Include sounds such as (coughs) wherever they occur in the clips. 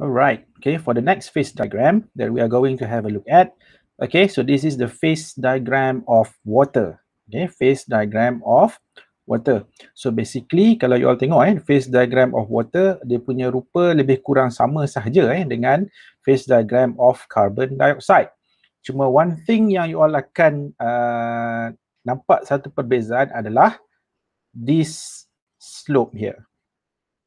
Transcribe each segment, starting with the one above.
All right, okay, for the next phase diagram that we are going to have a look at, okay, so this is the phase diagram of water, okay, phase diagram of water. So basically, kalau you all tengok, eh, phase diagram of water, dia punya rupa lebih kurang sama sahaja eh, dengan phase diagram of carbon dioxide. Cuma one thing yang you all akan uh, nampak satu perbezaan adalah this slope here.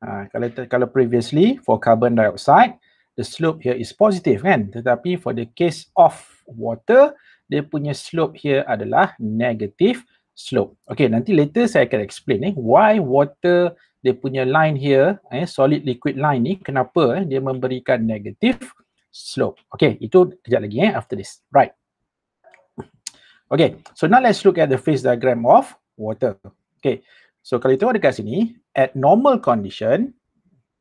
Ha, kalau kalau previously for carbon dioxide, the slope here is positive kan? Tetapi for the case of water, dia punya slope here adalah negative slope. Okay, nanti later saya akan explain eh, why water dia punya line here, eh, solid liquid line ni, kenapa eh, dia memberikan negative slope. Okay, itu kejap lagi eh, after this. Right. Okay, so now let's look at the phase diagram of water. Okay, So kalau kita tengok dekat sini, at normal condition,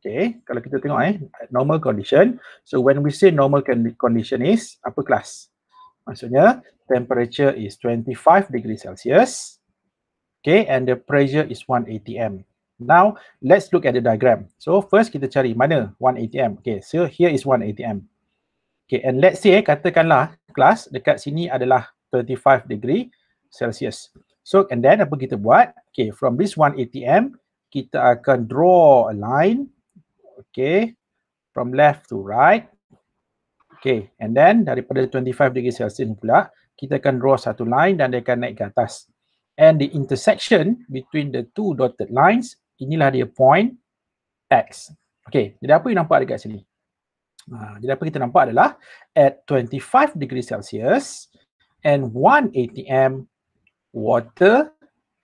okay, kalau kita tengok eh, at normal condition, so when we say normal condition is apa kelas? Maksudnya temperature is 25 degree Celsius, okay, and the pressure is 1 atm. Now, let's look at the diagram. So first kita cari mana 1 atm. Okay, so here is 1 atm. Okay, and let's say eh, katakanlah kelas dekat sini adalah 35 degree Celsius. So and then apa kita buat? Okay, from this one ATM, kita akan draw a line. Okay, from left to right. Okay, and then daripada 25 degree Celsius pula, kita akan draw satu line dan dia akan naik ke atas. And the intersection between the two dotted lines, inilah dia point X. Okay, jadi apa yang nampak dekat sini? Ha, jadi apa kita nampak adalah at 25 degree Celsius and 1 ATM, water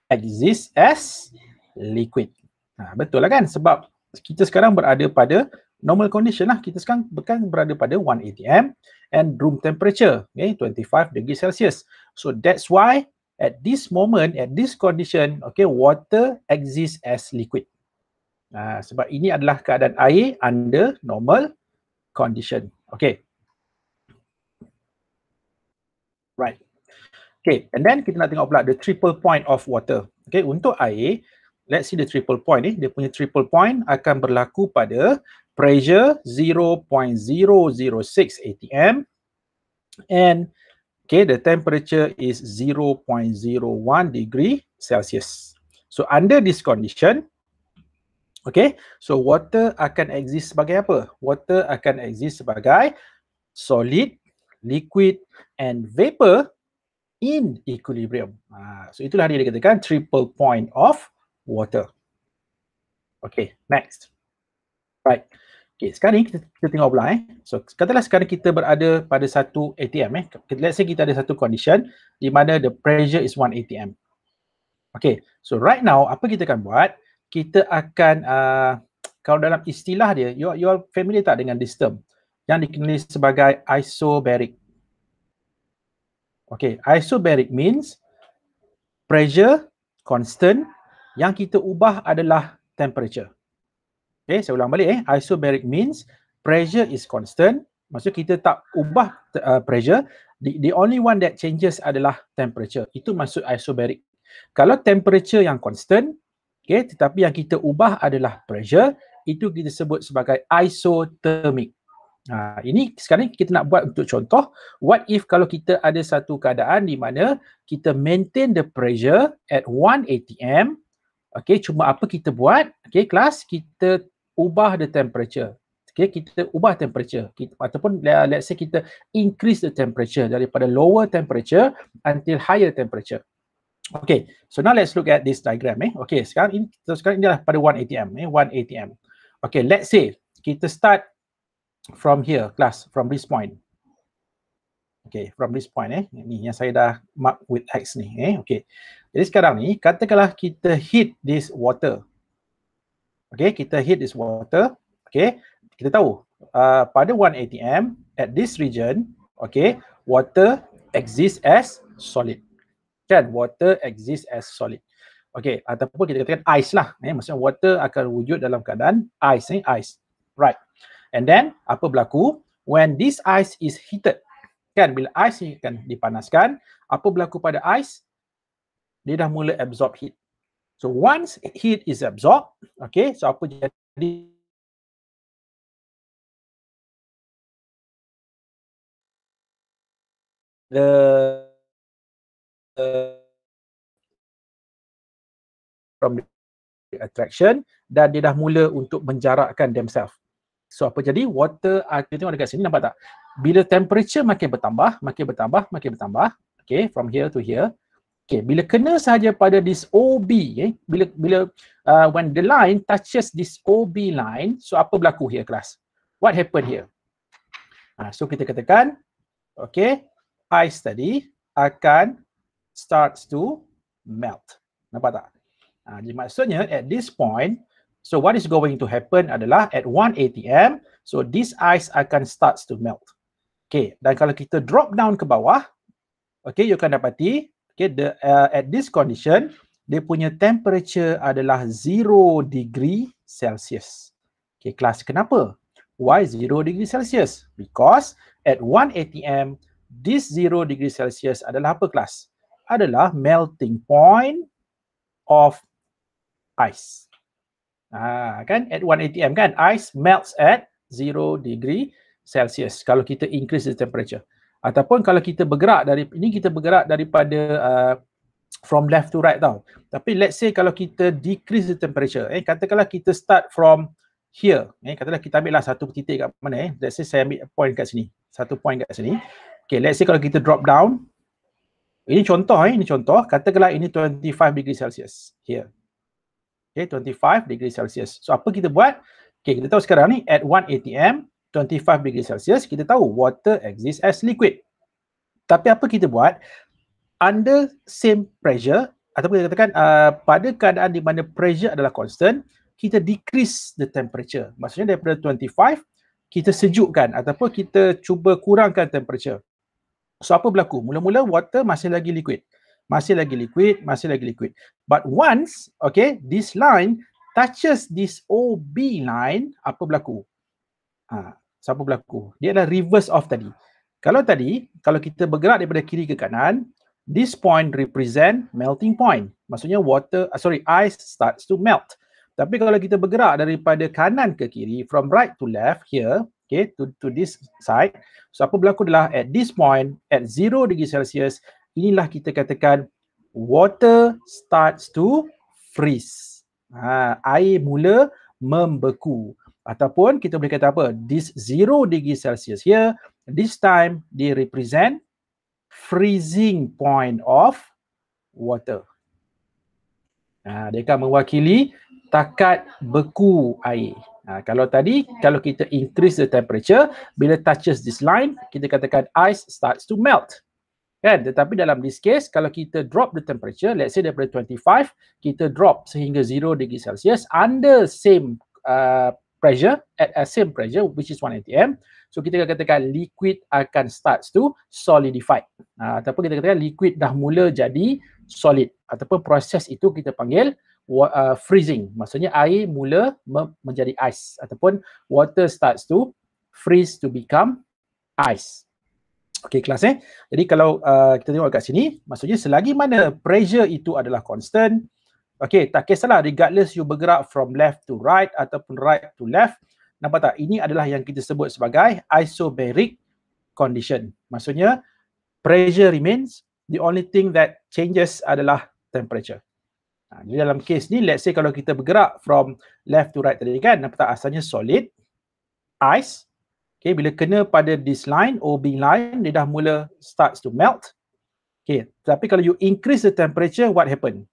exists as liquid. Ha, betul lah kan? Sebab kita sekarang berada pada normal condition lah. Kita sekarang bukan berada pada 1 atm and room temperature, okay, 25 degree Celsius. So that's why at this moment, at this condition, okay, water exists as liquid. Ha, sebab ini adalah keadaan air under normal condition. Okay. Right. Okay, and then kita nak tengok pula the triple point of water. Okay, untuk air, let's see the triple point ni. Eh. Dia punya triple point akan berlaku pada pressure 0.006 atm and okay, the temperature is 0.01 degree Celsius. So under this condition, okay, so water akan exist sebagai apa? Water akan exist sebagai solid, liquid and vapor in equilibrium. Uh, so itulah dia dikatakan triple point of water. Okay, next. Right. Okay, sekarang ni kita, kita tengok pula eh. So katalah sekarang kita berada pada satu ATM eh. Let's say kita ada satu condition di mana the pressure is one ATM. Okay, so right now apa kita akan buat? Kita akan, uh, kalau dalam istilah dia, you, you are familiar tak dengan this term? Yang dikenali sebagai isobaric. Okay, isobaric means pressure constant yang kita ubah adalah temperature. Okay, saya ulang balik eh. Isobaric means pressure is constant. Maksud kita tak ubah uh, pressure. The, the only one that changes adalah temperature. Itu maksud isobaric. Kalau temperature yang constant, okay, tetapi yang kita ubah adalah pressure, itu kita sebut sebagai isothermic. Ha, ini sekarang kita nak buat untuk contoh what if kalau kita ada satu keadaan di mana kita maintain the pressure at 1 atm okay cuma apa kita buat okay kelas kita ubah the temperature okay kita ubah temperature kita, ataupun let's say kita increase the temperature daripada lower temperature until higher temperature okay so now let's look at this diagram eh okay sekarang ini so sekarang ini adalah pada 1 atm eh 1 atm okay let's say kita start from here class from this point okay from this point eh ni yang saya dah mark with x ni eh okay jadi sekarang ni katakanlah kita hit this water okay kita hit this water okay kita tahu uh, pada 1 atm at this region okay water exists as solid kan water exists as solid okay ataupun kita katakan ice lah eh maksudnya water akan wujud dalam keadaan ice ni eh? ice right And then apa berlaku? When this ice is heated, kan bila ice ni kan dipanaskan, apa berlaku pada ice? Dia dah mula absorb heat. So once heat is absorbed, okay, so apa jadi? The from the attraction dan dia dah mula untuk menjarakkan themselves. So apa jadi? Water, kita tengok dekat sini nampak tak? Bila temperature makin bertambah, makin bertambah, makin bertambah. Okay, from here to here. Okay, bila kena sahaja pada this OB, eh, bila bila uh, when the line touches this OB line, so apa berlaku here kelas? What happened here? Uh, so kita katakan, okay, ice tadi akan starts to melt. Nampak tak? Uh, jadi maksudnya at this point, So what is going to happen adalah at 1 atm, so this ice akan starts to melt. Okay, dan kalau kita drop down ke bawah, okay, you akan dapati, okay, the, uh, at this condition, dia punya temperature adalah 0 degree Celsius. Okay, kelas kenapa? Why 0 degree Celsius? Because at 1 atm, this 0 degree Celsius adalah apa kelas? Adalah melting point of ice. Ah, kan at 1 atm kan ice melts at 0 degree celsius kalau kita increase the temperature ataupun kalau kita bergerak dari ini kita bergerak daripada uh, from left to right tau tapi let's say kalau kita decrease the temperature eh katakanlah kita start from here eh katakanlah kita ambil lah satu titik kat mana eh let's say saya ambil point kat sini satu point kat sini okay let's say kalau kita drop down ini contoh eh ini contoh katakanlah ini 25 degree celsius here okay, 25 degree Celsius. So apa kita buat? Okay, kita tahu sekarang ni at 1 atm, 25 degree Celsius, kita tahu water exists as liquid. Tapi apa kita buat? Under same pressure, ataupun kita katakan uh, pada keadaan di mana pressure adalah constant, kita decrease the temperature. Maksudnya daripada 25, kita sejukkan ataupun kita cuba kurangkan temperature. So apa berlaku? Mula-mula water masih lagi liquid masih lagi liquid, masih lagi liquid. But once, okay, this line touches this OB line, apa berlaku? Ha, siapa berlaku? Dia adalah reverse of tadi. Kalau tadi, kalau kita bergerak daripada kiri ke kanan, this point represent melting point. Maksudnya water, ah, sorry, ice starts to melt. Tapi kalau kita bergerak daripada kanan ke kiri, from right to left here, okay, to, to this side, so apa berlaku adalah at this point, at zero degree Celsius, inilah kita katakan water starts to freeze. Ha, air mula membeku. Ataupun kita boleh kata apa? This zero degree Celsius here, this time they represent freezing point of water. Ha, dia akan mewakili takat beku air. Ha, kalau tadi, kalau kita increase the temperature, bila touches this line, kita katakan ice starts to melt kan tetapi dalam this case kalau kita drop the temperature let's say daripada 25 kita drop sehingga 0 degree celsius under same uh, pressure at uh, same pressure which is 1 atm so kita akan katakan liquid akan starts to solidify uh, ataupun kita katakan liquid dah mula jadi solid ataupun proses itu kita panggil uh, freezing maksudnya air mula menjadi ice ataupun water starts to freeze to become ice Okey kelas eh. Jadi kalau uh, kita tengok kat sini, maksudnya selagi mana pressure itu adalah constant, okey tak kisahlah regardless you bergerak from left to right ataupun right to left, nampak tak? Ini adalah yang kita sebut sebagai isobaric condition. Maksudnya pressure remains, the only thing that changes adalah temperature. Ha, jadi dalam kes ni, let's say kalau kita bergerak from left to right tadi kan, nampak tak asalnya solid, ice, Okay, bila kena pada this line, OB line, dia dah mula starts to melt. Okay, tapi kalau you increase the temperature, what happen?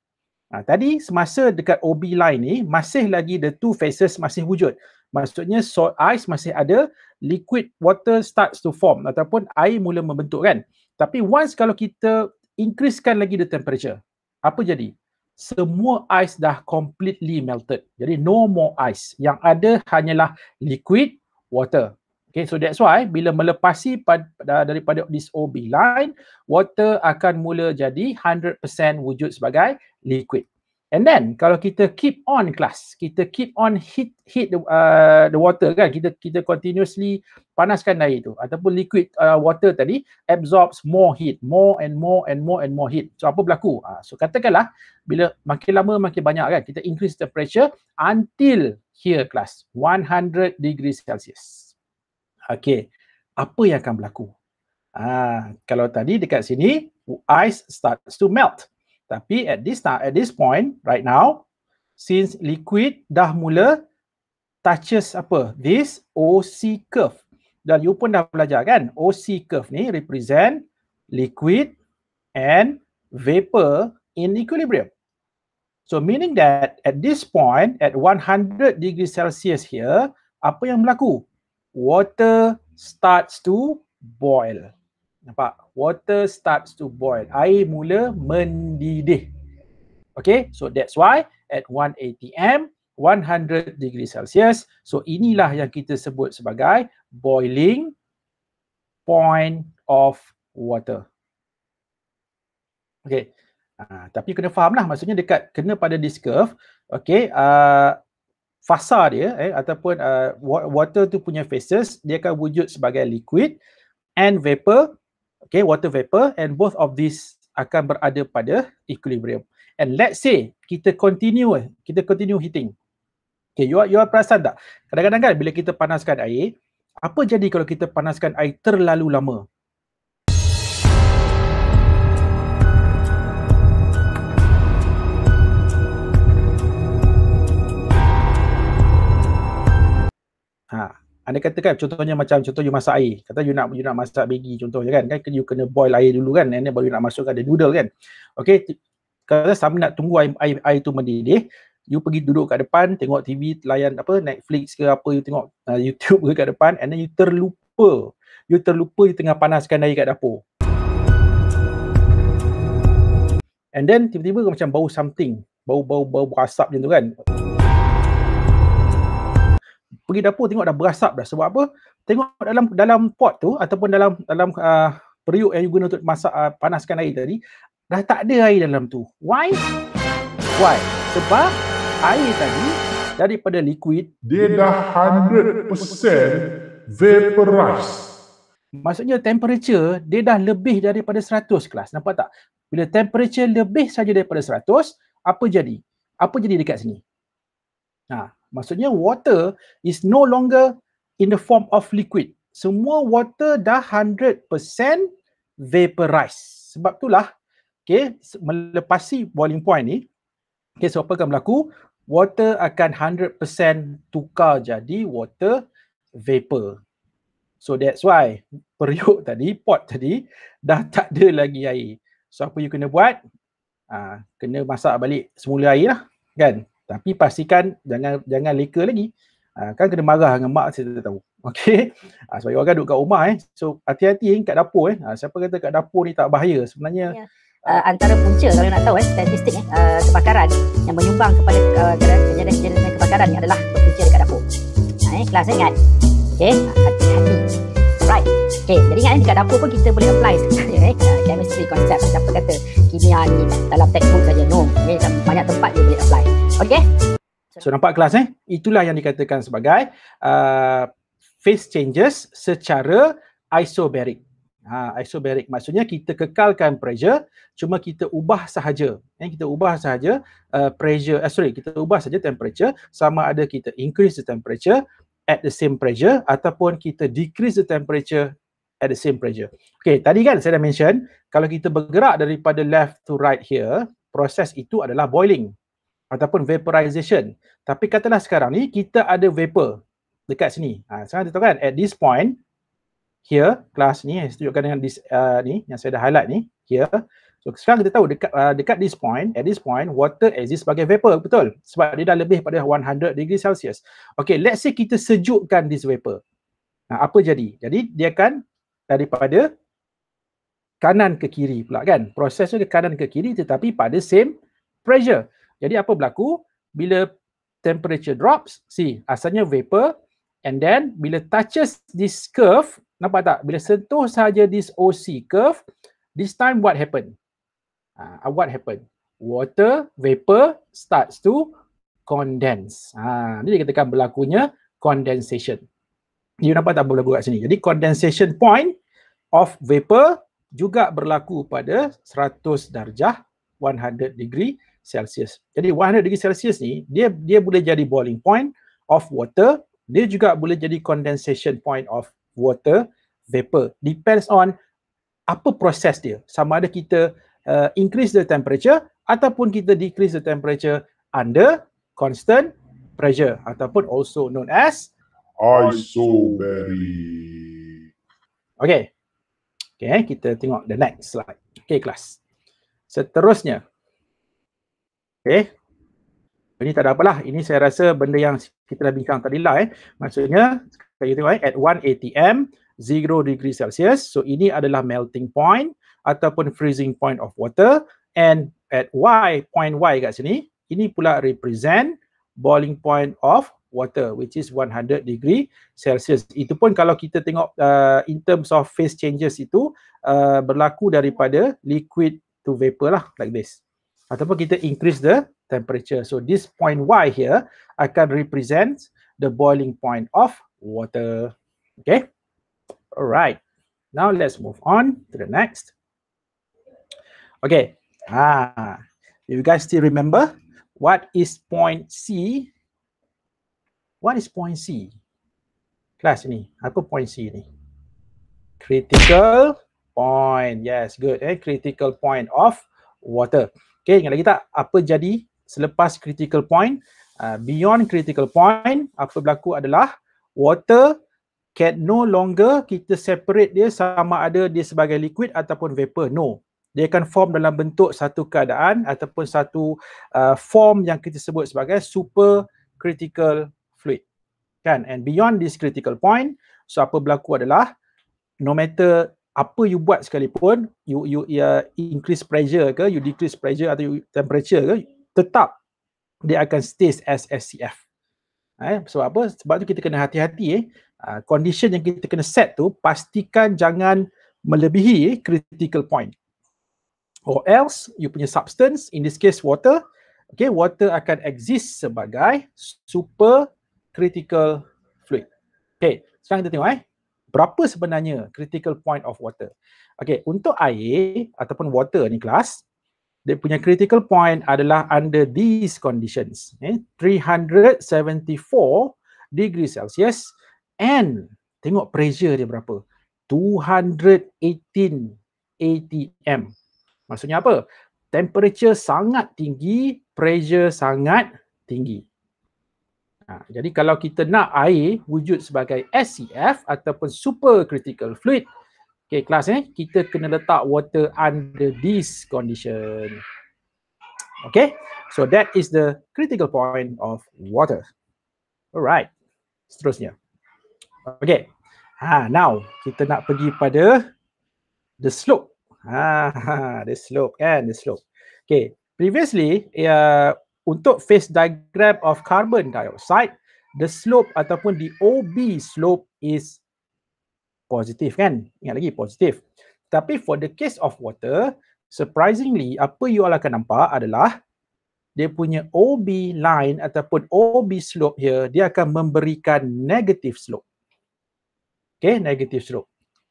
Ha, tadi semasa dekat OB line ni, masih lagi the two faces masih wujud. Maksudnya salt ice masih ada, liquid water starts to form ataupun air mula membentuk kan. Tapi once kalau kita increasekan lagi the temperature, apa jadi? Semua ice dah completely melted. Jadi no more ice. Yang ada hanyalah liquid water. Okay, so that's why bila melepasi pada, daripada this OB line, water akan mula jadi 100% wujud sebagai liquid. And then kalau kita keep on class, kita keep on heat heat the, uh, the water kan, kita kita continuously panaskan air itu ataupun liquid uh, water tadi absorbs more heat, more and more and more and more heat. So apa berlaku? Uh, so katakanlah bila makin lama makin banyak kan, kita increase the pressure until here class 100 degrees Celsius. Okay, apa yang akan berlaku? Ah, kalau tadi dekat sini ice starts to melt. Tapi at this time, at this point right now, since liquid dah mula touches apa? This OC curve. Dan you pun dah belajar kan? OC curve ni represent liquid and vapor in equilibrium. So meaning that at this point at 100 degree Celsius here, apa yang berlaku? water starts to boil. Nampak? Water starts to boil. Air mula mendidih. Okay, so that's why at 1 atm, 100 degree Celsius. So inilah yang kita sebut sebagai boiling point of water. Okay, uh, tapi kena faham lah maksudnya dekat, kena pada this curve. Okay, uh, fasa dia eh, ataupun uh, water tu punya phases dia akan wujud sebagai liquid and vapor okay water vapor and both of these akan berada pada equilibrium and let's say kita continue eh, kita continue heating okay you are, you are perasan tak kadang-kadang kan bila kita panaskan air apa jadi kalau kita panaskan air terlalu lama Ha, anda kata kan contohnya macam contoh you masak air. Kata you nak you nak masak begi contohnya kan. Kan you kena boil air dulu kan. Then baru you nak masukkan ada noodle kan. Okay. Kata sambil nak tunggu air, air, air tu mendidih. You pergi duduk kat depan tengok TV layan apa Netflix ke apa you tengok uh, (laughs) YouTube ke kat depan. And then you terlupa. You terlupa you tengah panaskan air kat dapur. And then tiba-tiba macam bau something. Bau-bau-bau berasap macam tu kan pergi dapur tengok dah berasap dah sebab apa tengok dalam dalam pot tu ataupun dalam dalam uh, periuk yang you guna untuk masak uh, panaskan air tadi dah tak ada air dalam tu why why sebab air tadi daripada liquid dia dah 100% vaporized maksudnya temperature dia dah lebih daripada 100 kelas nampak tak bila temperature lebih saja daripada 100 apa jadi apa jadi dekat sini Nah. Ha. Maksudnya water is no longer in the form of liquid. Semua water dah 100% vaporize. Sebab itulah okay, melepasi boiling point ni, okay, so apa akan berlaku? Water akan 100% tukar jadi water vapor. So that's why periuk tadi, pot tadi dah tak ada lagi air. So apa you kena buat? ha, kena masak balik semula air lah kan? Tapi pastikan jangan jangan leka lagi. Uh, kan kena marah dengan mak saya tak tahu. (laughs) Okey. Uh, ah, sebagai orang duduk kat rumah eh. So hati-hati eh, kat dapur eh. Uh, siapa kata kat dapur ni tak bahaya sebenarnya. Yeah. Ya. Uh, antara punca kalau nak tahu eh statistik eh uh, kebakaran yang menyumbang kepada kejadian-kejadian uh, kebakaran ni adalah berpunca dekat dapur. Nah, eh, kelas ingat. Okey, hati-hati. Alright. Okay, jadi ingat ni dekat dapur pun kita boleh apply sebenarnya (laughs) eh. Ah, chemistry konsep macam apa kata kimia ni dalam textbook saja no. Okay, banyak tempat dia boleh apply. Okay. So nampak kelas eh? Itulah yang dikatakan sebagai uh, phase changes secara isobaric. Ha, ah, isobaric maksudnya kita kekalkan pressure cuma kita ubah sahaja eh, kita ubah sahaja uh, pressure eh, sorry kita ubah sahaja temperature sama ada kita increase the temperature at the same pressure ataupun kita decrease the temperature at the same pressure. Okay, tadi kan saya dah mention kalau kita bergerak daripada left to right here, proses itu adalah boiling ataupun vaporization. Tapi katalah sekarang ni kita ada vapor dekat sini. Ha, sekarang kita tahu kan, at this point here, kelas ni, saya tunjukkan dengan this, uh, ni, yang saya dah highlight ni, here, So sekarang kita tahu dekat uh, dekat this point, at this point, water exists sebagai vapor, betul? Sebab dia dah lebih pada 100 degree Celsius. Okay, let's say kita sejukkan this vapor. Nah, apa jadi? Jadi dia akan daripada kanan ke kiri pula kan? Prosesnya ke kanan ke kiri tetapi pada same pressure. Jadi apa berlaku? Bila temperature drops, see, asalnya vapor and then bila touches this curve, nampak tak? Bila sentuh saja this OC curve, this time what happened? uh, what happened? Water vapor starts to condense. Ah, uh, ini dikatakan berlakunya condensation. You nampak tak berlaku kat sini? Jadi condensation point of vapor juga berlaku pada 100 darjah 100 degree Celsius. Jadi 100 degree Celsius ni dia dia boleh jadi boiling point of water, dia juga boleh jadi condensation point of water vapor. Depends on apa proses dia. Sama ada kita uh, increase the temperature ataupun kita decrease the temperature under constant pressure ataupun also known as isobaric. Okay. Okay, eh, kita tengok the next slide. Okay, kelas. Seterusnya. Okay. Ini tak ada apalah. Ini saya rasa benda yang kita dah bincang tadi lah eh. Maksudnya, kita tengok eh, at 1 ATM, 0 degree Celsius. So, ini adalah melting point ataupun freezing point of water and at Y, point Y kat sini, ini pula represent boiling point of water which is 100 degree Celsius. Itu pun kalau kita tengok uh, in terms of phase changes itu uh, berlaku daripada liquid to vapor lah like this. Ataupun kita increase the temperature. So this point Y here akan represent the boiling point of water. Okay. Alright. Now let's move on to the next. Okay. Ah, you guys still remember what is point C? What is point C? Class ini, apa point C ini? Critical point. Yes, good. Eh? Critical point of water. Okay, ingat lagi tak apa jadi selepas critical point? Uh, beyond critical point, apa berlaku adalah water can no longer kita separate dia sama ada dia sebagai liquid ataupun vapor. No, dia akan form dalam bentuk satu keadaan ataupun satu uh, form yang kita sebut sebagai super critical fluid kan and beyond this critical point so apa berlaku adalah no matter apa you buat sekalipun you you uh, increase pressure ke you decrease pressure atau you temperature ke tetap dia akan stays as scf eh sebab apa sebab tu kita kena hati-hati eh uh, condition yang kita kena set tu pastikan jangan melebihi critical point or else you punya substance in this case water okay water akan exist sebagai super critical fluid okay sekarang kita tengok eh berapa sebenarnya critical point of water okay untuk air ataupun water ni kelas dia punya critical point adalah under these conditions eh 374 degree celsius and tengok pressure dia berapa 218 atm Maksudnya apa? Temperature sangat tinggi, pressure sangat tinggi. Ha, jadi kalau kita nak air wujud sebagai SCF ataupun supercritical fluid, okay, kelas ni, eh, kita kena letak water under this condition. Okay, so that is the critical point of water. Alright, seterusnya. Okay, ha, now kita nak pergi pada the slope. Ha, (laughs) ha, dia slope kan, dia slope. Okay, previously ya uh, untuk phase diagram of carbon dioxide, the slope ataupun the OB slope is positive, kan? Ingat lagi positif. Tapi for the case of water, surprisingly apa you all akan nampak adalah dia punya OB line ataupun OB slope here, dia akan memberikan negative slope. Okay, negative slope.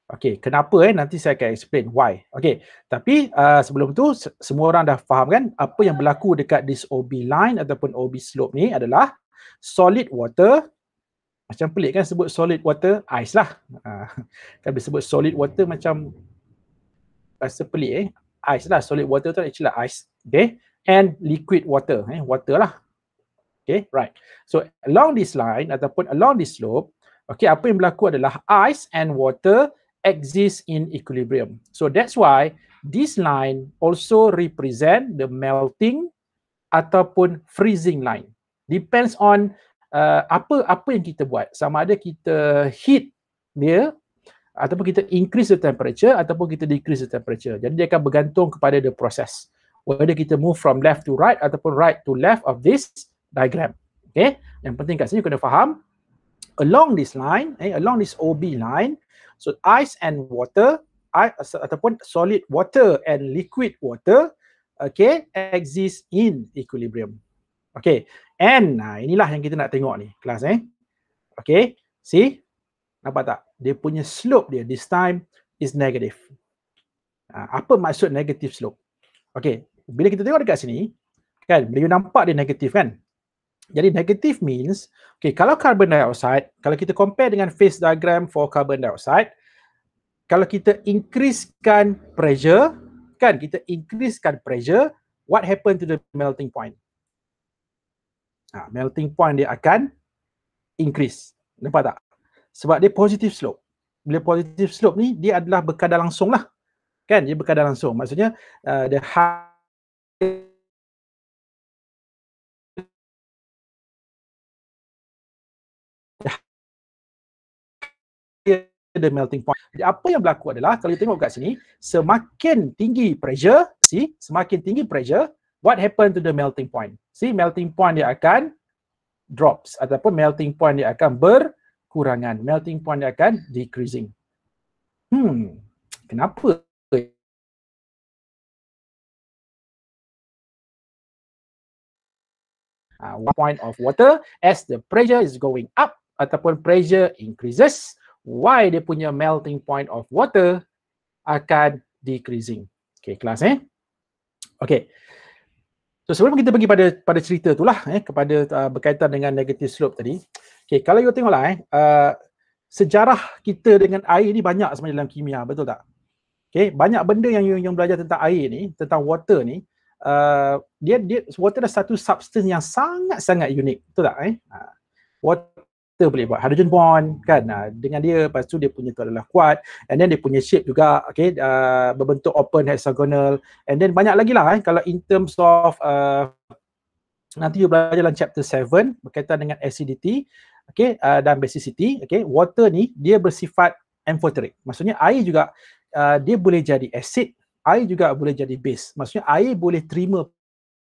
Okay, kenapa eh? Nanti saya akan explain why. Okay, tapi uh, sebelum tu semua orang dah faham kan apa yang berlaku dekat this OB line ataupun OB slope ni adalah solid water macam pelik kan sebut solid water, ice lah. Uh, kan sebut solid water macam rasa pelik eh. Ice lah, solid water tu actually lah ice. Okay, and liquid water, eh, water lah. Okay, right. So along this line ataupun along this slope, okay, apa yang berlaku adalah ice and water exist in equilibrium. So that's why this line also represent the melting ataupun freezing line. Depends on apa-apa uh, yang kita buat. Sama ada kita heat dia ataupun kita increase the temperature ataupun kita decrease the temperature. Jadi dia akan bergantung kepada the process. Whether kita move from left to right ataupun right to left of this diagram. Okay. Yang penting kat sini kena faham along this line, eh, along this OB line, So ice and water, ice, ataupun solid water and liquid water, okay, exist in equilibrium. Okay, and nah, inilah yang kita nak tengok ni, kelas eh. Okay, see? Nampak tak? Dia punya slope dia this time is negative. Uh, apa maksud negative slope? Okay, bila kita tengok dekat sini, kan, bila you nampak dia negative kan, jadi negative means, okay, kalau carbon dioxide, kalau kita compare dengan phase diagram for carbon dioxide, kalau kita increasekan pressure, kan kita increasekan pressure, what happen to the melting point? Ha, melting point dia akan increase. Nampak tak? Sebab dia positive slope. Bila positive slope ni, dia adalah berkadar langsung lah. Kan? Dia berkadar langsung. Maksudnya, uh, the high the melting point. Jadi apa yang berlaku adalah kalau kita tengok kat sini, semakin tinggi pressure, see, semakin tinggi pressure, what happen to the melting point? See, melting point dia akan drops ataupun melting point dia akan berkurangan. Melting point dia akan decreasing. Hmm, kenapa? Uh, point of water as the pressure is going up ataupun pressure increases why dia punya melting point of water akan decreasing. Okay, kelas eh. Okay. So sebelum kita pergi pada pada cerita tu lah eh, kepada uh, berkaitan dengan negative slope tadi. Okay, kalau you tengok lah eh, uh, sejarah kita dengan air ni banyak sebenarnya dalam kimia, betul tak? Okay, banyak benda yang you, yang belajar tentang air ni, tentang water ni, uh, dia dia water adalah satu substance yang sangat-sangat unik, betul tak? Eh? Uh, ha. water kita boleh buat hydrogen bond kan uh, dengan dia lepas tu dia punya tu adalah kuat and then dia punya shape juga okay uh, berbentuk open hexagonal and then banyak lagi lah eh, kalau in terms of uh, nanti you belajar dalam chapter 7 berkaitan dengan acidity okay uh, dan basicity okay water ni dia bersifat amphoteric maksudnya air juga uh, dia boleh jadi acid air juga boleh jadi base maksudnya air boleh terima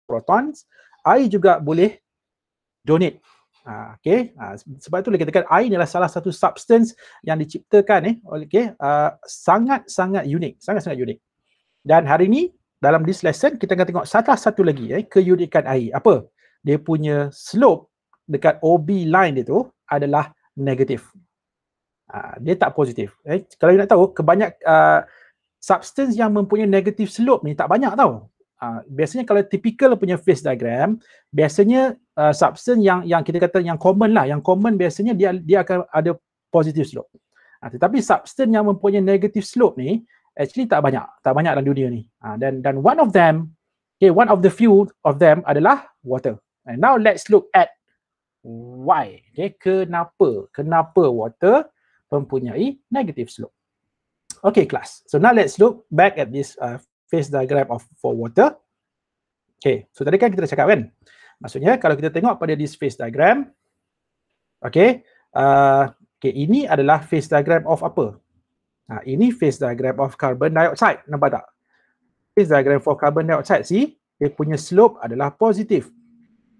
protons air juga boleh donate Ha, okay. Ha, sebab itu boleh katakan air adalah salah satu substance yang diciptakan eh, okay, uh, ha, sangat-sangat unik. Sangat-sangat unik. Dan hari ini dalam this lesson kita akan tengok salah satu lagi eh, keunikan air. Apa? Dia punya slope dekat OB line dia tu adalah negatif. Ha, dia tak positif. Eh. Kalau you nak tahu, kebanyak uh, substance yang mempunyai negative slope ni tak banyak tau. Ha, biasanya kalau typical punya phase diagram, biasanya uh, substance yang yang kita kata yang common lah yang common biasanya dia dia akan ada positive slope ha, tetapi substance yang mempunyai negative slope ni actually tak banyak tak banyak dalam dunia ni ha, dan dan one of them okay one of the few of them adalah water and now let's look at why okay kenapa kenapa water mempunyai negative slope okay class so now let's look back at this uh, phase diagram of for water okay so tadi kan kita dah cakap kan uh, Maksudnya kalau kita tengok pada this phase diagram, okay, uh, okay ini adalah phase diagram of apa? Ha, ini phase diagram of carbon dioxide, nampak tak? Phase diagram for carbon dioxide, see? Dia punya slope adalah positif.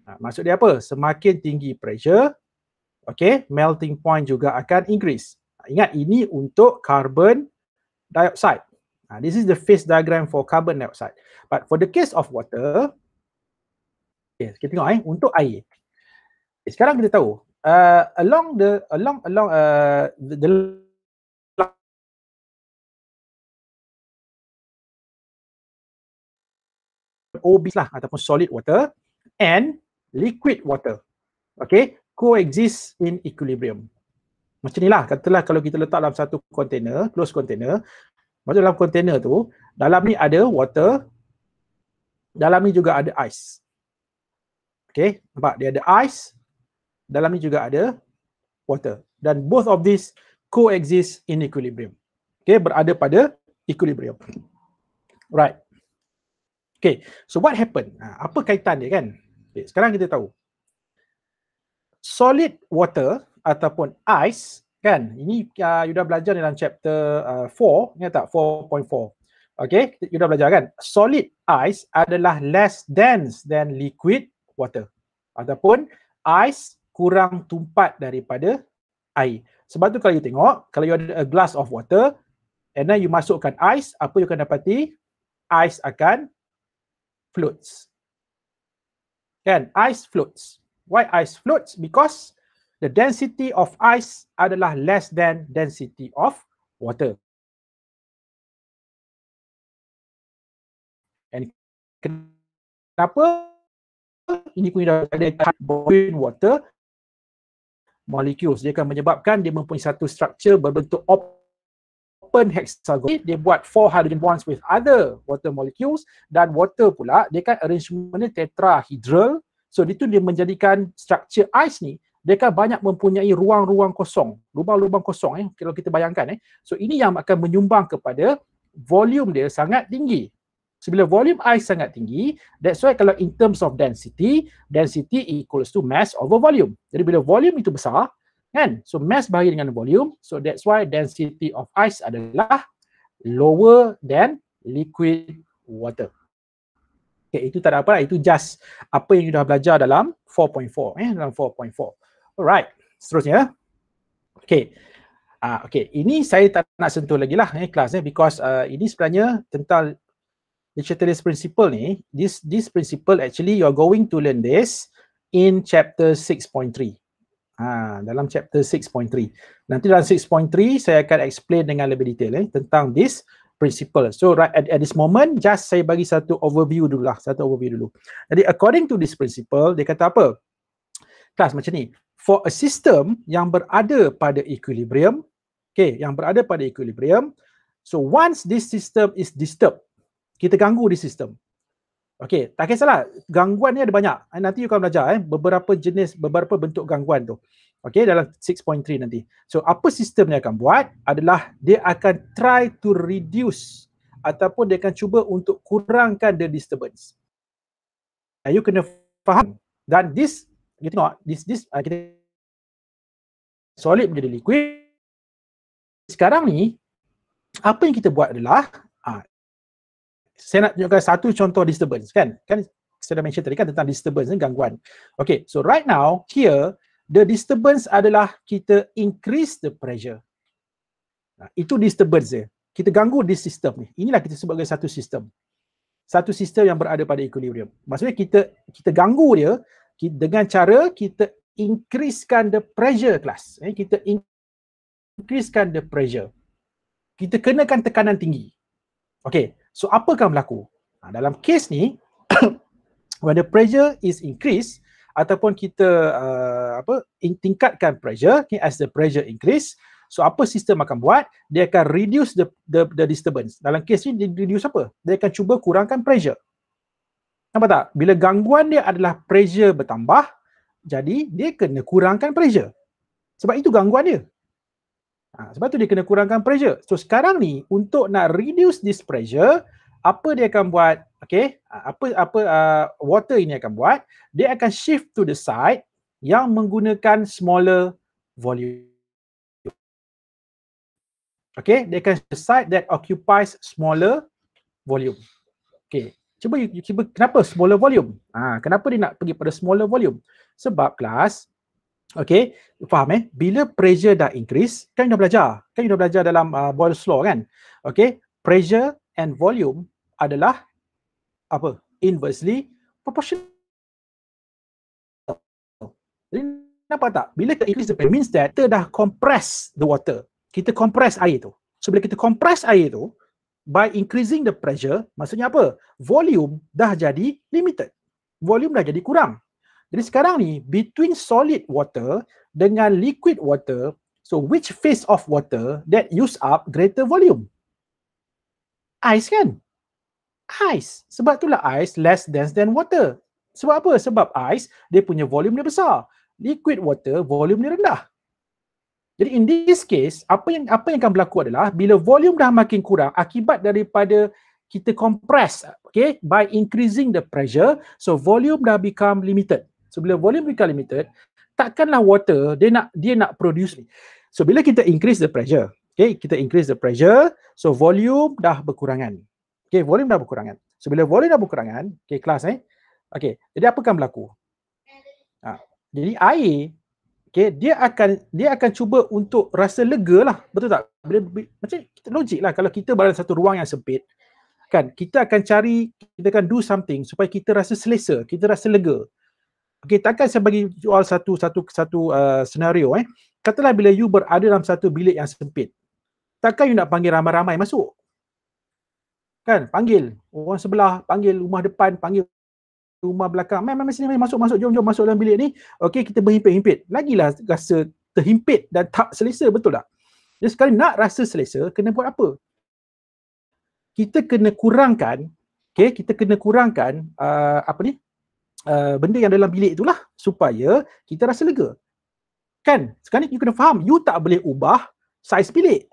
Ha, maksud dia apa? Semakin tinggi pressure, okay, melting point juga akan increase. Ha, ingat ini untuk carbon dioxide. Ha, this is the phase diagram for carbon dioxide. But for the case of water, Okay, kita tengok eh untuk air. Okay, eh, sekarang kita tahu uh, along the along along uh, the, the OB lah ataupun solid water and liquid water. Okay, coexist in equilibrium. Macam inilah, katalah kalau kita letak dalam satu container, close container, macam dalam container tu, dalam ni ada water, dalam ni juga ada ice. Okay, nampak dia ada ice, dalam ni juga ada water. Dan both of these coexist in equilibrium. Okay, berada pada equilibrium. Right. Okay, so what happen? Ha, apa kaitan dia kan? Okay, sekarang kita tahu. Solid water ataupun ice kan ini uh, you dah belajar dalam chapter uh, 4 ingat tak 4.4 Okay, you dah belajar kan solid ice adalah less dense than liquid water ataupun ais kurang tumpat daripada air. Sebab tu kalau you tengok, kalau you ada a glass of water and then you masukkan ais, apa you akan dapati? Ais akan floats. Kan? Ice floats. Why ice floats? Because the density of ice adalah less than density of water. And kenapa ini kunyit ada boiling water molecules dia akan menyebabkan dia mempunyai satu struktur berbentuk open hexagon dia buat four hydrogen bonds with other water molecules dan water pula dia kan arrangement dia tetrahedral so di itu dia menjadikan struktur ice ni dia kan banyak mempunyai ruang-ruang kosong lubang-lubang kosong eh kalau kita bayangkan eh so ini yang akan menyumbang kepada volume dia sangat tinggi So bila volume I sangat tinggi, that's why kalau in terms of density, density equals to mass over volume. Jadi bila volume itu besar, kan? So mass bahagi dengan volume, so that's why density of ice adalah lower than liquid water. Okay, itu tak ada apa lah. Itu just apa yang you dah belajar dalam 4.4. Eh, dalam 4.4. Alright, seterusnya. Okay. Uh, okay, ini saya tak nak sentuh lagi lah eh, kelas eh, because uh, ini sebenarnya tentang Digitalist principle ni, this this principle actually you are going to learn this in chapter 6.3. ah ha, dalam chapter 6.3. Nanti dalam 6.3 saya akan explain dengan lebih detail eh, tentang this principle. So right at, at this moment, just saya bagi satu overview dulu lah, satu overview dulu. Jadi according to this principle, dia kata apa? Class macam ni, for a system yang berada pada equilibrium, okay, yang berada pada equilibrium, so once this system is disturbed, kita ganggu di sistem. Okey, tak kisahlah. Gangguan ni ada banyak. Eh, nanti you akan belajar eh, beberapa jenis, beberapa bentuk gangguan tu. Okey, dalam 6.3 nanti. So, apa sistem ni akan buat adalah dia akan try to reduce ataupun dia akan cuba untuk kurangkan the disturbance. Now, you kena faham. Dan this, kita tengok, this, this, uh, kita solid menjadi liquid. Sekarang ni, apa yang kita buat adalah saya nak tunjukkan satu contoh disturbance kan kan saya dah mention tadi kan tentang disturbance ni gangguan okay so right now here the disturbance adalah kita increase the pressure nah, itu disturbance dia kita ganggu di sistem ni inilah kita sebagai satu sistem satu sistem yang berada pada equilibrium maksudnya kita kita ganggu dia dengan cara kita increasekan the pressure kelas eh, kita increasekan the pressure kita kenakan tekanan tinggi okay So apa akan berlaku? Ha, dalam kes ni (coughs) when the pressure is increased ataupun kita uh, apa tingkatkan pressure okay, as the pressure increase so apa sistem akan buat dia akan reduce the the, the disturbance dalam kes ni dia reduce apa dia akan cuba kurangkan pressure nampak tak bila gangguan dia adalah pressure bertambah jadi dia kena kurangkan pressure sebab itu gangguan dia Ha, sebab tu dia kena kurangkan pressure. So sekarang ni untuk nak reduce this pressure, apa dia akan buat? Okay, ha, apa apa uh, water ini akan buat? Dia akan shift to the side yang menggunakan smaller volume. Okay, dia akan the side that occupies smaller volume. Okay, cuba you, you, kenapa smaller volume? Ah, ha, kenapa dia nak pergi pada smaller volume? Sebab kelas Okay, faham eh? Bila pressure dah increase, kan you dah belajar? Kan you dah belajar dalam uh, Boyle's Law kan? Okay, pressure and volume adalah apa? Inversely proportional. Jadi, nampak tak? Bila kita increase the pressure, means that kita dah compress the water. Kita compress air tu. So, bila kita compress air tu, by increasing the pressure, maksudnya apa? Volume dah jadi limited. Volume dah jadi kurang. Jadi sekarang ni between solid water dengan liquid water, so which phase of water that use up greater volume? Ice kan? Ice. Sebab itulah ice less dense than water. Sebab apa? Sebab ice dia punya volume dia besar. Liquid water volume dia rendah. Jadi in this case apa yang apa yang akan berlaku adalah bila volume dah makin kurang akibat daripada kita compress okay by increasing the pressure so volume dah become limited So bila volume mereka limited, takkanlah water dia nak dia nak produce ni. So bila kita increase the pressure, okay, kita increase the pressure, so volume dah berkurangan. Okay, volume dah berkurangan. So bila volume dah berkurangan, okay, kelas eh. Okay, jadi apa akan berlaku? Ha, jadi air, okay, dia akan dia akan cuba untuk rasa lega lah. Betul tak? Bila, bila macam logik lah kalau kita berada satu ruang yang sempit, kan kita akan cari kita akan do something supaya kita rasa selesa kita rasa lega Okey, takkan saya bagi soal satu satu satu uh, senario eh. Katalah bila you berada dalam satu bilik yang sempit. Takkan you nak panggil ramai-ramai masuk? Kan? Panggil orang sebelah, panggil rumah depan, panggil rumah belakang. Mem mem sini mari masuk masuk jom jom masuk dalam bilik ni. Okey, kita berhimpit-himpit. Lagilah rasa terhimpit dan tak selesa betul tak? Jadi sekali nak rasa selesa, kena buat apa? Kita kena kurangkan, okay, kita kena kurangkan uh, apa ni? Uh, benda yang dalam bilik itulah supaya kita rasa lega. Kan? Sekarang ni you kena faham, you tak boleh ubah saiz bilik.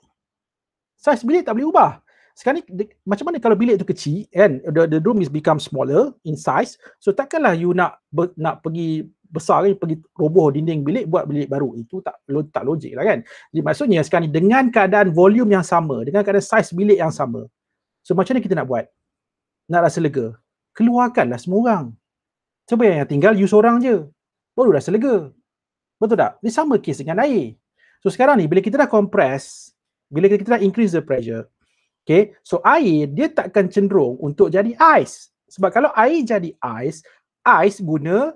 Saiz bilik tak boleh ubah. Sekarang ni macam mana kalau bilik tu kecil and the, the room is become smaller in size, so takkanlah you nak ber, nak pergi besar kan, pergi roboh dinding bilik buat bilik baru. Itu tak lo, tak logik lah kan. Jadi maksudnya sekarang ni dengan keadaan volume yang sama, dengan keadaan saiz bilik yang sama. So macam mana kita nak buat? Nak rasa lega? Keluarkanlah semua orang. Siapa yang, yang tinggal? You seorang je. Baru rasa lega. Betul tak? Ini sama case dengan air. So sekarang ni, bila kita dah compress, bila kita dah increase the pressure, okay, so air dia takkan cenderung untuk jadi ice. Sebab kalau air jadi ice, ice guna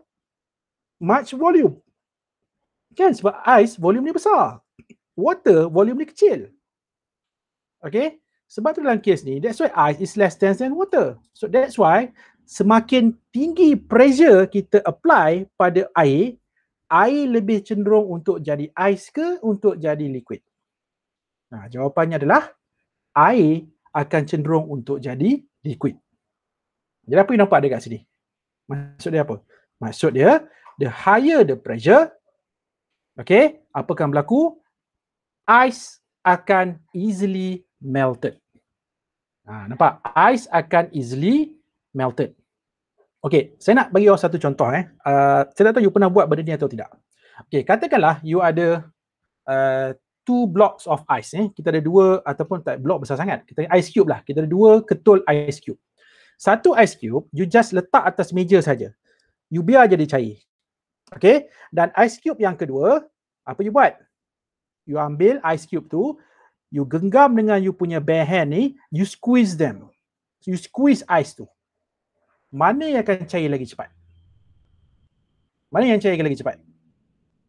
much volume. Kan? Sebab ice volume ni besar. Water volume ni kecil. Okay? Sebab tu dalam kes ni, that's why ice is less dense than water. So that's why semakin tinggi pressure kita apply pada air, air lebih cenderung untuk jadi ais ke untuk jadi liquid? Nah, jawapannya adalah air akan cenderung untuk jadi liquid. Jadi apa yang nampak dekat sini? Maksud dia apa? Maksud dia, the higher the pressure, okay, apa akan berlaku? Ice akan easily melted. Ha, nampak? Ice akan easily melted. Okay, saya nak bagi awak satu contoh eh. Uh, saya tak tahu you pernah buat benda ni atau tidak. Okay, katakanlah you ada uh, two blocks of ice eh. Kita ada dua ataupun tak blok besar sangat. Kita ice cube lah. Kita ada dua ketul ice cube. Satu ice cube, you just letak atas meja saja. You biar je dia cair. Okay, dan ice cube yang kedua, apa you buat? You ambil ice cube tu, you genggam dengan you punya bare hand ni, you squeeze them. So you squeeze ice tu mana yang akan cair lagi cepat? Mana yang cair lagi cepat?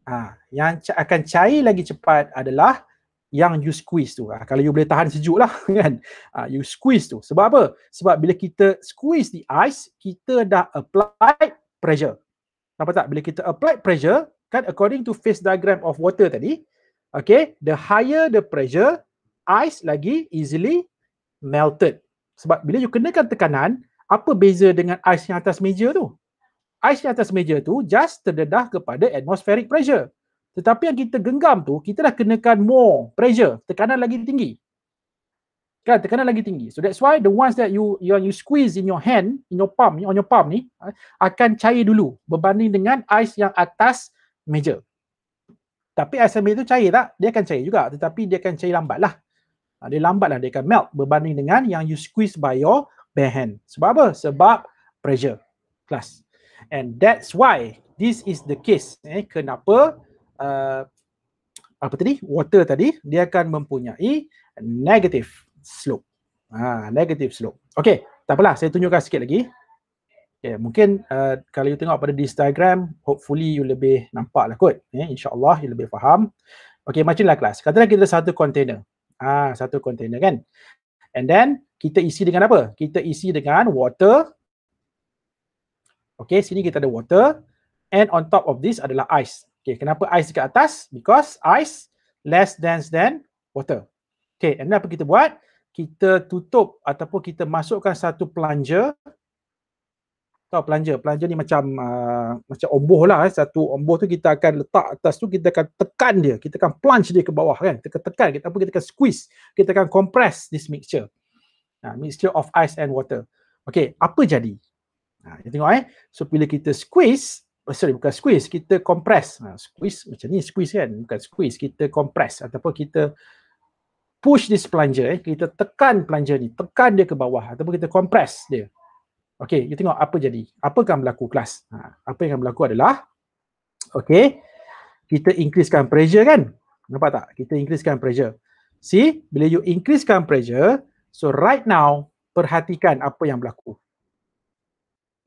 Ha, yang c- akan cair lagi cepat adalah yang you squeeze tu. Ha, kalau you boleh tahan sejuk lah (laughs) kan. Ha, you squeeze tu. Sebab apa? Sebab bila kita squeeze the ice, kita dah apply pressure. Nampak tak? Bila kita apply pressure, kan according to phase diagram of water tadi, okay, the higher the pressure, ice lagi easily melted. Sebab bila you kenakan tekanan, apa beza dengan ais yang atas meja tu? Ais yang atas meja tu just terdedah kepada atmospheric pressure. Tetapi yang kita genggam tu, kita dah kenakan more pressure, tekanan lagi tinggi. Kan, tekanan lagi tinggi. So that's why the ones that you you, you squeeze in your hand, in your palm, on your palm ni, akan cair dulu berbanding dengan ais yang atas meja. Tapi ais yang tu cair tak? Dia akan cair juga. Tetapi dia akan cair lambat lah. Ha, dia lambat lah, dia akan melt berbanding dengan yang you squeeze by your bare hand. Sebab apa? Sebab pressure. Class. And that's why this is the case. Eh, kenapa uh, apa tadi? Water tadi dia akan mempunyai negative slope. Ha, negative slope. Okay. Tak apalah. Saya tunjukkan sikit lagi. Okay, mungkin uh, kalau you tengok pada this diagram, hopefully you lebih nampak lah kot. Yeah, InsyaAllah you lebih faham. Okay, macam lah kelas. Katalah kita satu container. Ah, ha, satu container kan. And then kita isi dengan apa? Kita isi dengan water. Okay, sini kita ada water. And on top of this adalah ice. Okay, kenapa ice dekat atas? Because ice less dense than water. Okay, and then apa kita buat? Kita tutup ataupun kita masukkan satu plunger tahu pelanja pelanja ni macam uh, macam omboh lah eh. satu omboh tu kita akan letak atas tu kita akan tekan dia kita akan plunge dia ke bawah kan kita akan tekan kita apa kita akan squeeze kita akan compress this mixture nah, mixture of ice and water Okay, apa jadi nah, kita tengok eh so bila kita squeeze eh, sorry bukan squeeze kita compress nah, squeeze macam ni squeeze kan bukan squeeze kita compress ataupun kita push this plunger eh kita tekan plunger ni tekan dia ke bawah ataupun kita compress dia Okay, you tengok apa jadi. Apa akan berlaku kelas? Ha, apa yang akan berlaku adalah Okay, kita increasekan pressure kan? Nampak tak? Kita increasekan pressure. See, bila you increasekan pressure, so right now, perhatikan apa yang berlaku.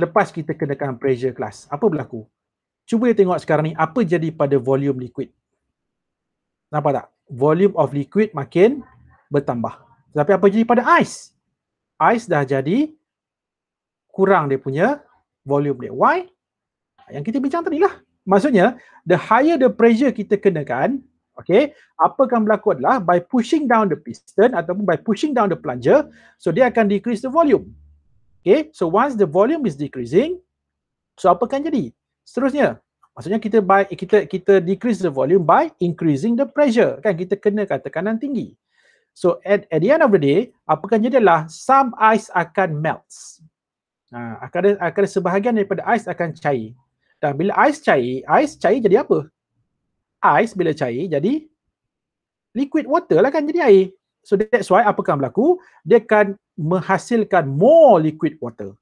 Lepas kita kenakan pressure kelas, apa berlaku? Cuba tengok sekarang ni apa jadi pada volume liquid. Nampak tak? Volume of liquid makin bertambah. Tapi apa jadi pada ice? Ice dah jadi kurang dia punya volume dia. Why? Yang kita bincang tadi lah. Maksudnya, the higher the pressure kita kenakan, okay, apa akan berlaku adalah by pushing down the piston ataupun by pushing down the plunger, so dia akan decrease the volume. Okay, so once the volume is decreasing, so apa akan jadi? Seterusnya, maksudnya kita by kita kita decrease the volume by increasing the pressure. Kan kita kena kata tekanan tinggi. So at, at the end of the day, apa akan jadilah? some ice akan melts. Ha, akan ada, akan ada sebahagian daripada ais akan cair. Dan bila ais cair, ais cair jadi apa? Ais bila cair jadi liquid water lah kan jadi air. So that's why apa akan berlaku? Dia akan menghasilkan more liquid water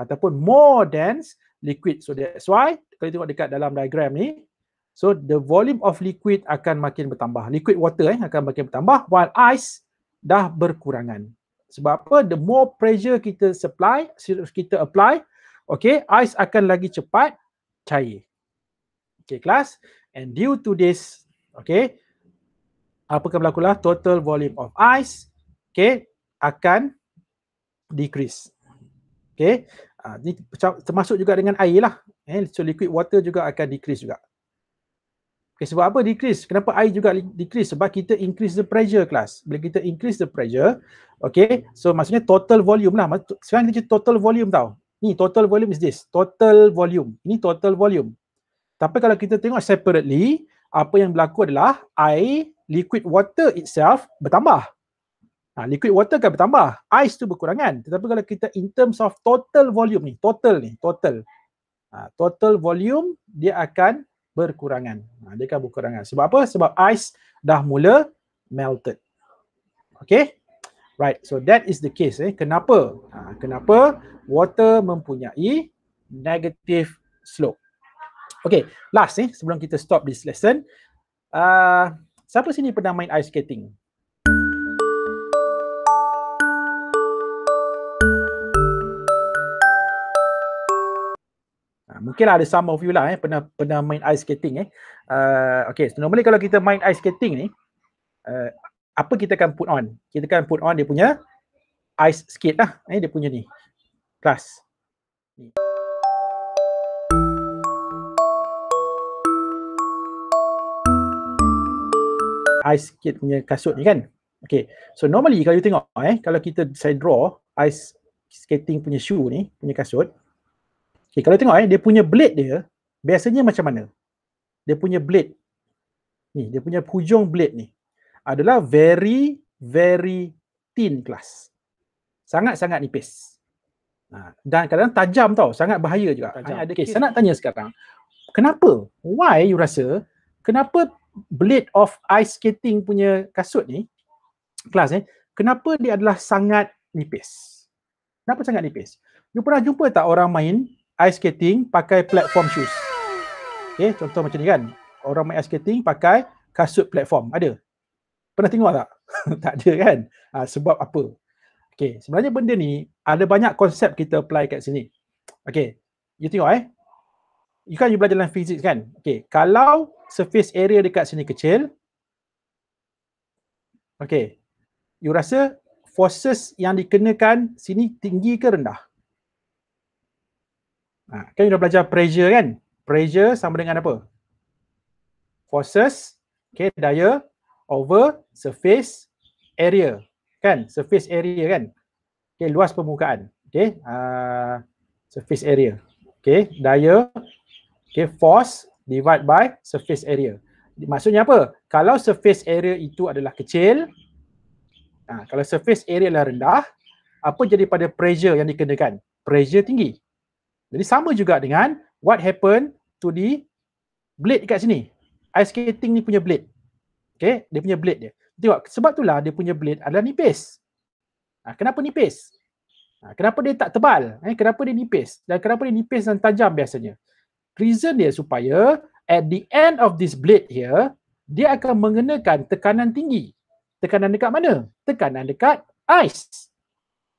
ataupun more dense liquid. So that's why kalau tengok dekat dalam diagram ni, so the volume of liquid akan makin bertambah. Liquid water eh, akan makin bertambah while ice dah berkurangan. Sebab apa? The more pressure kita supply, kita apply, okay, ice akan lagi cepat cair. Okay, kelas. And due to this, okay, apa akan berlaku lah? Total volume of ice, okay, akan decrease. Okay, uh, ni termasuk juga dengan air lah. Eh, so liquid water juga akan decrease juga. Okay, sebab apa decrease? Kenapa air juga decrease? Sebab kita increase the pressure class. Bila kita increase the pressure, okay, so maksudnya total volume lah. Sekarang kita cakap total volume tau. Ni total volume is this. Total volume. Ini total volume. Tapi kalau kita tengok separately, apa yang berlaku adalah air, liquid water itself bertambah. Ha, liquid water kan bertambah. Ice tu berkurangan. Tetapi kalau kita in terms of total volume ni, total ni, total. Ha, total volume dia akan berkurangan. Ha, dia kan berkurangan. Sebab apa? Sebab ice dah mula melted. Okay? Right. So that is the case. Eh. Kenapa? Ha, kenapa water mempunyai negative slope? Okay. Last ni eh, sebelum kita stop this lesson. Uh, siapa sini pernah main ice skating? mungkinlah ada some of you lah eh pernah pernah main ice skating eh. Uh, okay, so normally kalau kita main ice skating ni, uh, apa kita akan put on? Kita akan put on dia punya ice skate lah. Eh, dia punya ni. Class. ice skate punya kasut ni kan. Okay, so normally kalau you tengok eh, kalau kita saya draw ice skating punya shoe ni, punya kasut, Okay, kalau tengok eh, dia punya blade dia biasanya macam mana? Dia punya blade ni, dia punya hujung blade ni adalah very very thin glass. Sangat-sangat nipis. Ha, dan kadang tajam tau, sangat bahaya juga. Ha, tajam. Ada case. Saya nak tanya sekarang. Kenapa? Why you rasa kenapa blade of ice skating punya kasut ni kelas ni, eh, kenapa dia adalah sangat nipis? Kenapa sangat nipis? You pernah jumpa tak orang main ice skating pakai platform shoes. Okay, contoh macam ni kan. Orang main ice skating pakai kasut platform. Ada? Pernah tengok tak? (laughs) tak ada kan? Ha, sebab apa? Okay, sebenarnya benda ni ada banyak konsep kita apply kat sini. Okay, you tengok eh. You kan you belajar dalam fizik kan? Okay, kalau surface area dekat sini kecil, okay, you rasa forces yang dikenakan sini tinggi ke rendah? Ha, kan you belajar pressure kan? Pressure sama dengan apa? Forces, okay, daya over surface area. Kan? Surface area kan? Okay, luas permukaan. Okay, uh, surface area. Okay, daya, okay, force divide by surface area. Maksudnya apa? Kalau surface area itu adalah kecil, ha, kalau surface area adalah rendah, apa jadi pada pressure yang dikenakan? Pressure tinggi. Jadi sama juga dengan what happened to the blade kat sini. Ice skating ni punya blade. Okay, dia punya blade dia. Tengok, sebab itulah dia punya blade adalah nipis. Ha, kenapa nipis? Ha, kenapa dia tak tebal? Eh, kenapa dia nipis? Dan kenapa dia nipis dan tajam biasanya? Reason dia supaya at the end of this blade here, dia akan mengenakan tekanan tinggi. Tekanan dekat mana? Tekanan dekat ice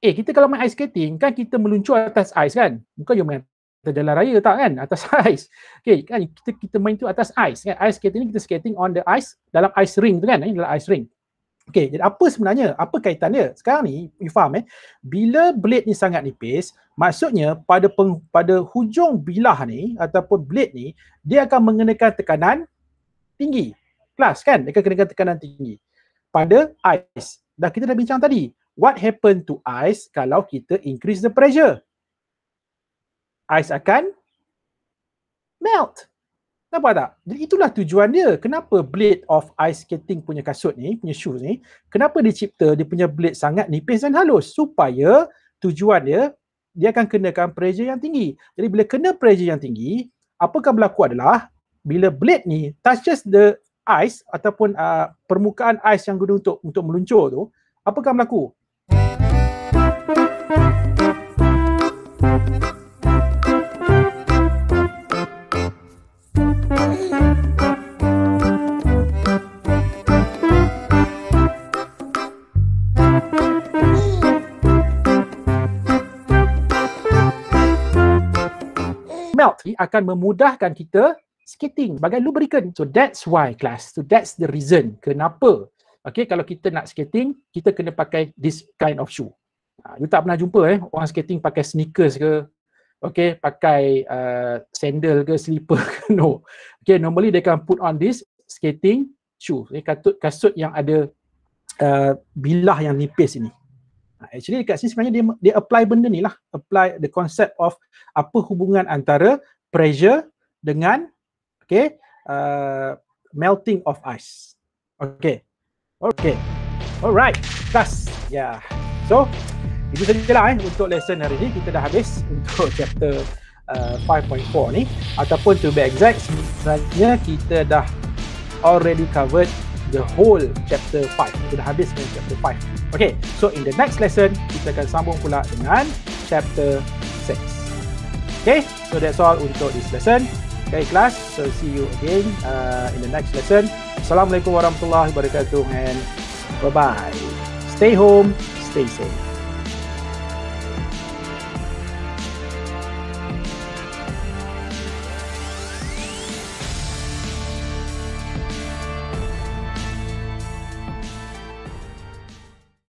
eh kita kalau main ice skating kan kita meluncur atas ais kan bukan you main atas jalan raya tak kan atas ais (laughs) Okay kan kita kita main tu atas ais kan ice skating ni kita skating on the ice dalam ice ring tu kan ini dalam ice ring Okay jadi apa sebenarnya apa kaitan dia sekarang ni you faham eh bila blade ni sangat nipis maksudnya pada peng, pada hujung bilah ni ataupun blade ni dia akan mengenakan tekanan tinggi kelas kan dia akan kena tekanan tinggi pada ice dah kita dah bincang tadi what happen to ice kalau kita increase the pressure? Ice akan melt. Nampak tak? Jadi itulah tujuan dia. Kenapa blade of ice skating punya kasut ni, punya shoes ni, kenapa dicipta dia punya blade sangat nipis dan halus? Supaya tujuan dia, dia akan kenakan pressure yang tinggi. Jadi bila kena pressure yang tinggi, apa akan berlaku adalah bila blade ni touches the ice ataupun uh, permukaan ice yang guna untuk untuk meluncur tu, apa akan berlaku? kaki akan memudahkan kita skating sebagai lubricant. So that's why class. So that's the reason. Kenapa? Okay, kalau kita nak skating, kita kena pakai this kind of shoe. Ha, you tak pernah jumpa eh, orang skating pakai sneakers ke, okay, pakai uh, sandal ke, slipper (laughs) ke, no. Okay, normally they can put on this skating shoe. Okay, kasut, kasut yang ada uh, bilah yang nipis ini. Ha, actually dekat sini sebenarnya dia, dia apply benda ni lah. Apply the concept of apa hubungan antara pressure dengan okay uh, melting of ice. Okay, okay, alright, class. Yeah. So itu lah eh untuk lesson hari ni kita dah habis (laughs) untuk chapter uh, 5.4 ni ataupun to be exact sebenarnya kita dah already covered the whole chapter 5 kita dah habis dengan chapter 5 okay so in the next lesson kita akan sambung pula dengan chapter 6 Okay, so that's all untuk this lesson. Okay, class. So, see you again uh, in the next lesson. Assalamualaikum warahmatullahi wabarakatuh and bye-bye. Stay home, stay safe.